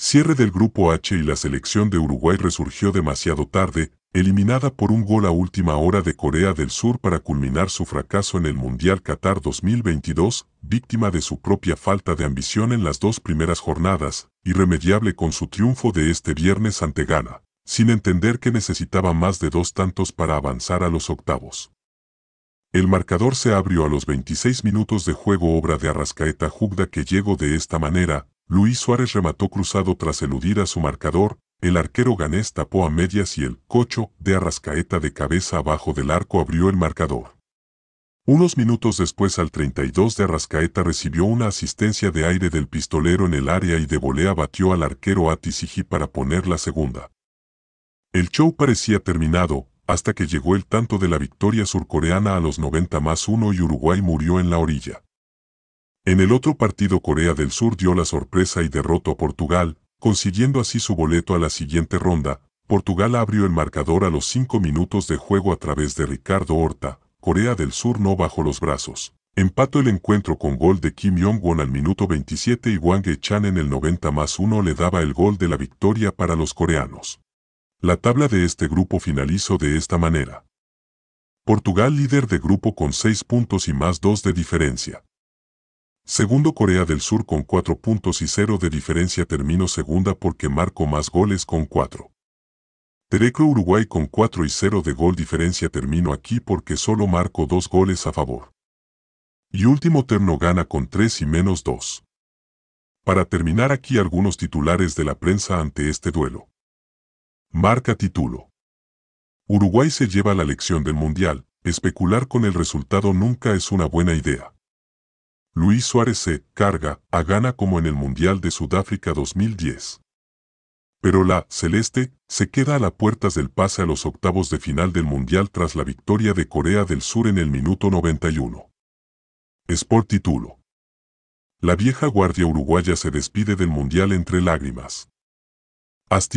Cierre del Grupo H y la selección de Uruguay resurgió demasiado tarde, eliminada por un gol a última hora de Corea del Sur para culminar su fracaso en el Mundial Qatar 2022, víctima de su propia falta de ambición en las dos primeras jornadas, irremediable con su triunfo de este viernes ante Ghana, sin entender que necesitaba más de dos tantos para avanzar a los octavos. El marcador se abrió a los 26 minutos de juego obra de Arrascaeta Jugda que llegó de esta manera, Luis Suárez remató cruzado tras eludir a su marcador, el arquero ganés tapó a medias y el cocho de Arrascaeta de cabeza abajo del arco abrió el marcador. Unos minutos después al 32 de Arrascaeta recibió una asistencia de aire del pistolero en el área y de volea batió al arquero Atisigi para poner la segunda. El show parecía terminado, hasta que llegó el tanto de la victoria surcoreana a los 90 más 1 y Uruguay murió en la orilla. En el otro partido Corea del Sur dio la sorpresa y derrotó a Portugal, consiguiendo así su boleto a la siguiente ronda. Portugal abrió el marcador a los 5 minutos de juego a través de Ricardo Horta. Corea del Sur no bajó los brazos. Empató el encuentro con gol de Kim Jong-un al minuto 27 y Wang chan en el 90 más 1 le daba el gol de la victoria para los coreanos. La tabla de este grupo finalizó de esta manera. Portugal líder de grupo con 6 puntos y más 2 de diferencia. Segundo Corea del Sur con 4 puntos y 0 de diferencia termino segunda porque marco más goles con 4. Terecro Uruguay con 4 y 0 de gol diferencia termino aquí porque solo marco 2 goles a favor. Y último terno gana con 3 y menos 2. Para terminar aquí algunos titulares de la prensa ante este duelo. Marca título. Uruguay se lleva la lección del Mundial, especular con el resultado nunca es una buena idea. Luis Suárez se carga a gana como en el Mundial de Sudáfrica 2010. Pero la celeste se queda a las puertas del pase a los octavos de final del Mundial tras la victoria de Corea del Sur en el minuto 91. Sport título. La vieja guardia uruguaya se despide del Mundial entre lágrimas. Haz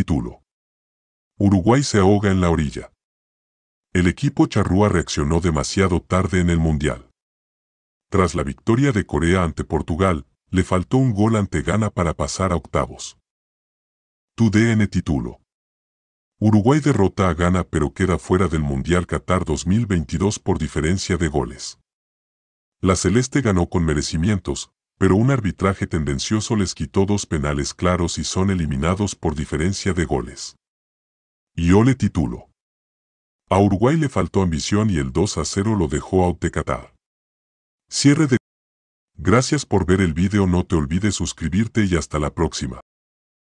Uruguay se ahoga en la orilla. El equipo charrúa reaccionó demasiado tarde en el Mundial. Tras la victoria de Corea ante Portugal, le faltó un gol ante Ghana para pasar a octavos. Tu DN título. Uruguay derrota a Ghana pero queda fuera del Mundial Qatar 2022 por diferencia de goles. La Celeste ganó con merecimientos, pero un arbitraje tendencioso les quitó dos penales claros y son eliminados por diferencia de goles. Y ole título. A Uruguay le faltó ambición y el 2 a 0 lo dejó out de Qatar. Cierre de... Gracias por ver el video no te olvides suscribirte y hasta la próxima.